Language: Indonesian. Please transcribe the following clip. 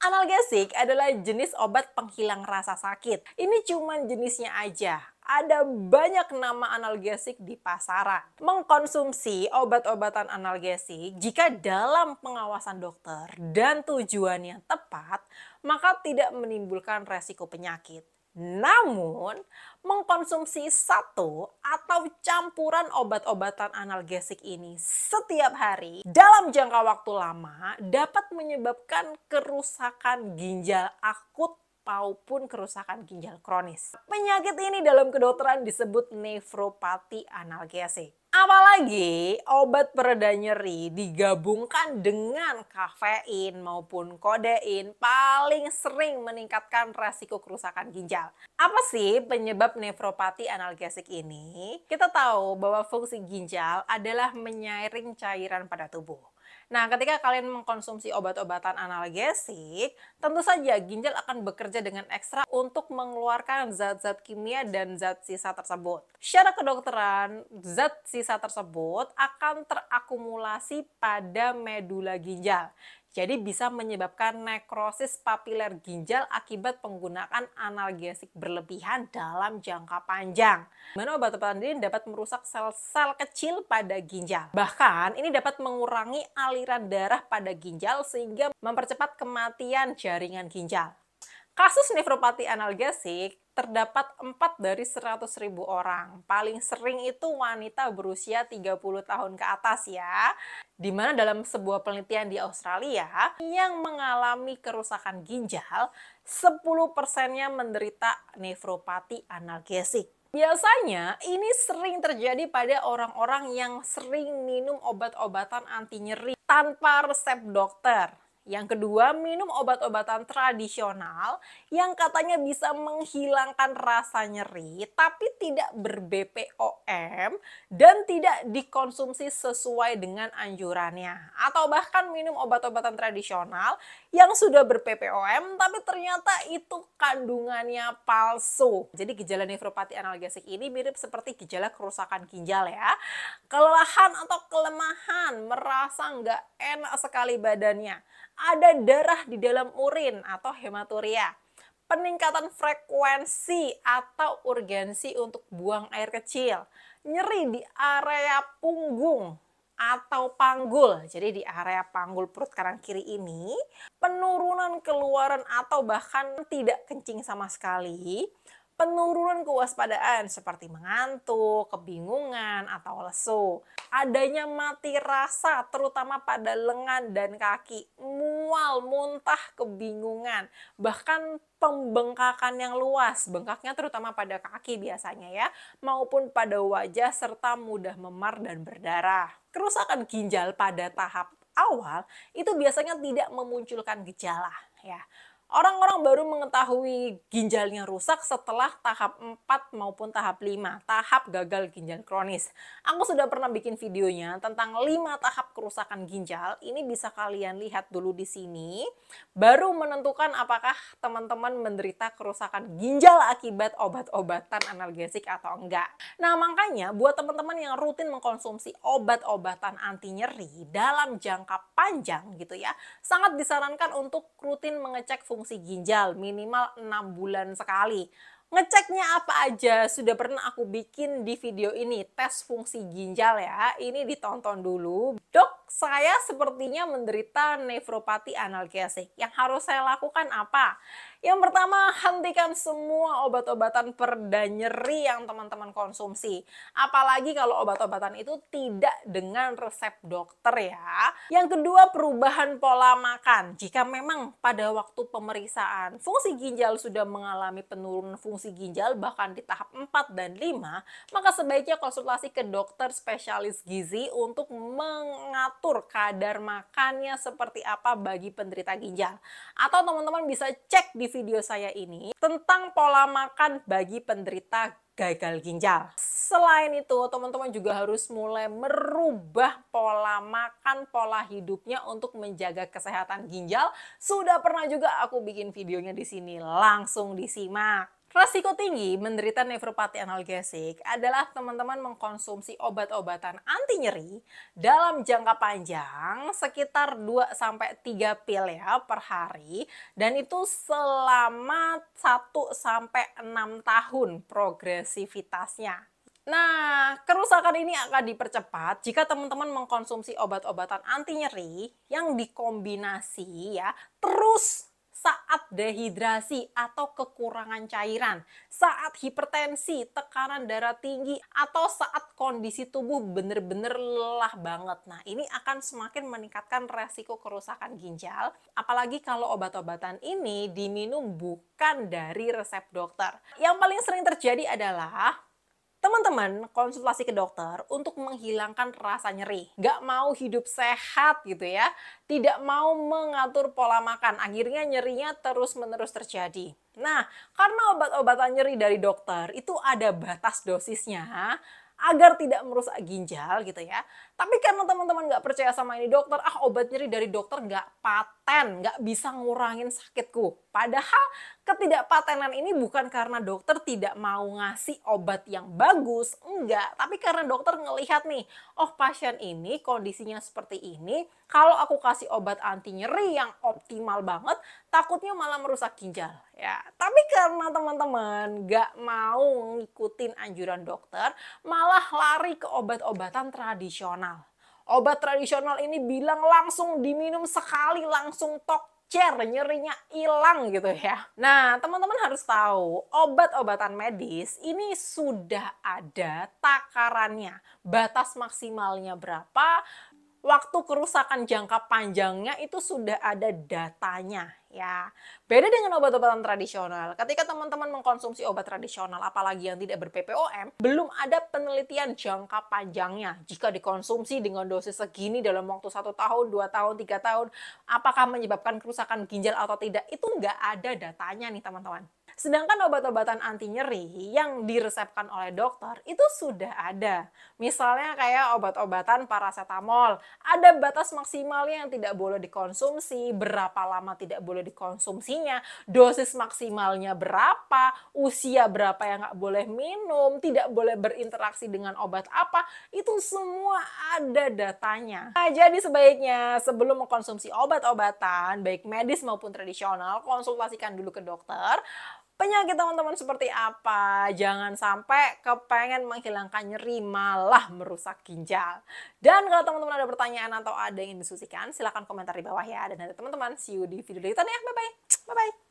Analgesik adalah jenis obat penghilang rasa sakit. Ini cuma jenisnya aja ada banyak nama analgesik di pasaran. Mengkonsumsi obat-obatan analgesik jika dalam pengawasan dokter dan tujuannya tepat, maka tidak menimbulkan resiko penyakit. Namun, mengkonsumsi satu atau campuran obat-obatan analgesik ini setiap hari dalam jangka waktu lama dapat menyebabkan kerusakan ginjal akut maupun kerusakan ginjal kronis. Penyakit ini dalam kedokteran disebut nefropati analgesik. Apalagi obat pereda nyeri digabungkan dengan kafein maupun kodein paling sering meningkatkan resiko kerusakan ginjal. Apa sih penyebab nefropati analgesik ini? Kita tahu bahwa fungsi ginjal adalah menyaring cairan pada tubuh. Nah, ketika kalian mengkonsumsi obat-obatan analgesik, tentu saja ginjal akan bekerja dengan ekstra untuk mengeluarkan zat-zat kimia dan zat sisa tersebut. Secara kedokteran, zat sisa tersebut akan terakumulasi pada medula ginjal jadi bisa menyebabkan nekrosis papiler ginjal akibat penggunaan analgesik berlebihan dalam jangka panjang. Mana obat-obatan ini dapat merusak sel-sel kecil pada ginjal. Bahkan ini dapat mengurangi aliran darah pada ginjal sehingga mempercepat kematian jaringan ginjal. Kasus nefropati analgesik terdapat 4 dari 100 ribu orang. Paling sering itu wanita berusia 30 tahun ke atas ya. Dimana dalam sebuah penelitian di Australia yang mengalami kerusakan ginjal, 10 persennya menderita nefropati analgesik. Biasanya ini sering terjadi pada orang-orang yang sering minum obat-obatan anti nyeri tanpa resep dokter yang kedua, minum obat-obatan tradisional yang katanya bisa menghilangkan rasa nyeri tapi tidak ber-BPOM dan tidak dikonsumsi sesuai dengan anjurannya. Atau bahkan minum obat-obatan tradisional yang sudah ber-PPOM tapi ternyata itu kandungannya palsu. Jadi gejala nefropati analgesik ini mirip seperti gejala kerusakan ginjal ya. Kelelahan atau kelemahan, merasa nggak enak sekali badannya ada darah di dalam urin atau hematuria, peningkatan frekuensi atau urgensi untuk buang air kecil, nyeri di area punggung atau panggul. Jadi di area panggul perut kanan kiri ini, penurunan keluaran atau bahkan tidak kencing sama sekali, penurunan kewaspadaan seperti mengantuk, kebingungan, atau lesu. Adanya mati rasa terutama pada lengan dan kaki, mual, muntah, kebingungan, bahkan pembengkakan yang luas, bengkaknya terutama pada kaki biasanya ya, maupun pada wajah serta mudah memar dan berdarah. Kerusakan ginjal pada tahap awal itu biasanya tidak memunculkan gejala ya. Orang-orang baru mengetahui ginjalnya rusak setelah tahap 4 maupun tahap 5, tahap gagal ginjal kronis. Aku sudah pernah bikin videonya tentang 5 tahap kerusakan ginjal. Ini bisa kalian lihat dulu di sini. Baru menentukan apakah teman-teman menderita kerusakan ginjal akibat obat-obatan analgesik atau enggak. Nah, makanya buat teman-teman yang rutin mengkonsumsi obat-obatan anti nyeri dalam jangka panjang gitu ya, sangat disarankan untuk rutin mengecek fungsi fungsi ginjal minimal 6 bulan sekali. Ngeceknya apa aja sudah pernah aku bikin di video ini, tes fungsi ginjal ya. Ini ditonton dulu. Dok, saya sepertinya menderita nefropati analgesik. Yang harus saya lakukan apa? Yang pertama, hentikan semua obat-obatan perda nyeri yang teman-teman konsumsi. Apalagi kalau obat-obatan itu tidak dengan resep dokter ya. Yang kedua, perubahan pola makan. Jika memang pada waktu pemeriksaan fungsi ginjal sudah mengalami penurunan fungsi ginjal bahkan di tahap 4 dan 5, maka sebaiknya konsultasi ke dokter spesialis gizi untuk mengatur kadar makannya seperti apa bagi penderita ginjal. Atau teman-teman bisa cek di video saya ini tentang pola makan bagi penderita gagal ginjal. Selain itu, teman-teman juga harus mulai merubah pola makan, pola hidupnya untuk menjaga kesehatan ginjal. Sudah pernah juga aku bikin videonya di sini, langsung disimak. Resiko tinggi menderita nefropati analgesik adalah teman-teman mengkonsumsi obat-obatan anti nyeri dalam jangka panjang sekitar 2 3 pil ya per hari dan itu selama 1 6 tahun progresivitasnya. Nah, kerusakan ini akan dipercepat jika teman-teman mengkonsumsi obat-obatan anti nyeri yang dikombinasi ya terus saat dehidrasi atau kekurangan cairan, saat hipertensi, tekanan darah tinggi, atau saat kondisi tubuh benar-benar lelah banget. Nah, ini akan semakin meningkatkan resiko kerusakan ginjal, apalagi kalau obat-obatan ini diminum bukan dari resep dokter. Yang paling sering terjadi adalah Teman-teman, konsultasi ke dokter untuk menghilangkan rasa nyeri. Gak mau hidup sehat gitu ya. Tidak mau mengatur pola makan. Akhirnya nyerinya terus-menerus terjadi. Nah, karena obat-obatan nyeri dari dokter itu ada batas dosisnya, agar tidak merusak ginjal gitu ya. Tapi karena teman-teman nggak percaya sama ini dokter, ah obat nyeri dari dokter nggak patut paten, nggak bisa ngurangin sakitku. Padahal ketidakpatenan ini bukan karena dokter tidak mau ngasih obat yang bagus, enggak. Tapi karena dokter ngelihat nih, oh pasien ini kondisinya seperti ini, kalau aku kasih obat anti nyeri yang optimal banget, takutnya malah merusak ginjal. Ya, tapi karena teman-teman nggak mau ngikutin anjuran dokter, malah lari ke obat-obatan tradisional. Obat tradisional ini bilang langsung diminum sekali langsung tok cer, nyerinya hilang gitu ya. Nah, teman-teman harus tahu, obat-obatan medis ini sudah ada takarannya. Batas maksimalnya berapa, waktu kerusakan jangka panjangnya itu sudah ada datanya ya. Beda dengan obat-obatan tradisional. Ketika teman-teman mengkonsumsi obat tradisional apalagi yang tidak ber-PPOM, belum ada penelitian jangka panjangnya. Jika dikonsumsi dengan dosis segini dalam waktu satu tahun, dua tahun, tiga tahun, apakah menyebabkan kerusakan ginjal atau tidak? Itu nggak ada datanya nih teman-teman. Sedangkan obat-obatan anti nyeri yang diresepkan oleh dokter itu sudah ada. Misalnya kayak obat-obatan paracetamol, ada batas maksimal yang tidak boleh dikonsumsi, berapa lama tidak boleh dikonsumsinya, dosis maksimalnya berapa, usia berapa yang nggak boleh minum, tidak boleh berinteraksi dengan obat apa, itu semua ada datanya. Nah, jadi sebaiknya sebelum mengkonsumsi obat-obatan, baik medis maupun tradisional, konsultasikan dulu ke dokter, penyakit teman-teman seperti apa. Jangan sampai kepengen menghilangkan nyeri malah merusak ginjal. Dan kalau teman-teman ada pertanyaan atau ada yang ingin disusikan, silahkan komentar di bawah ya. Dan nanti teman-teman, see you di video berikutnya. Bye-bye. Bye-bye.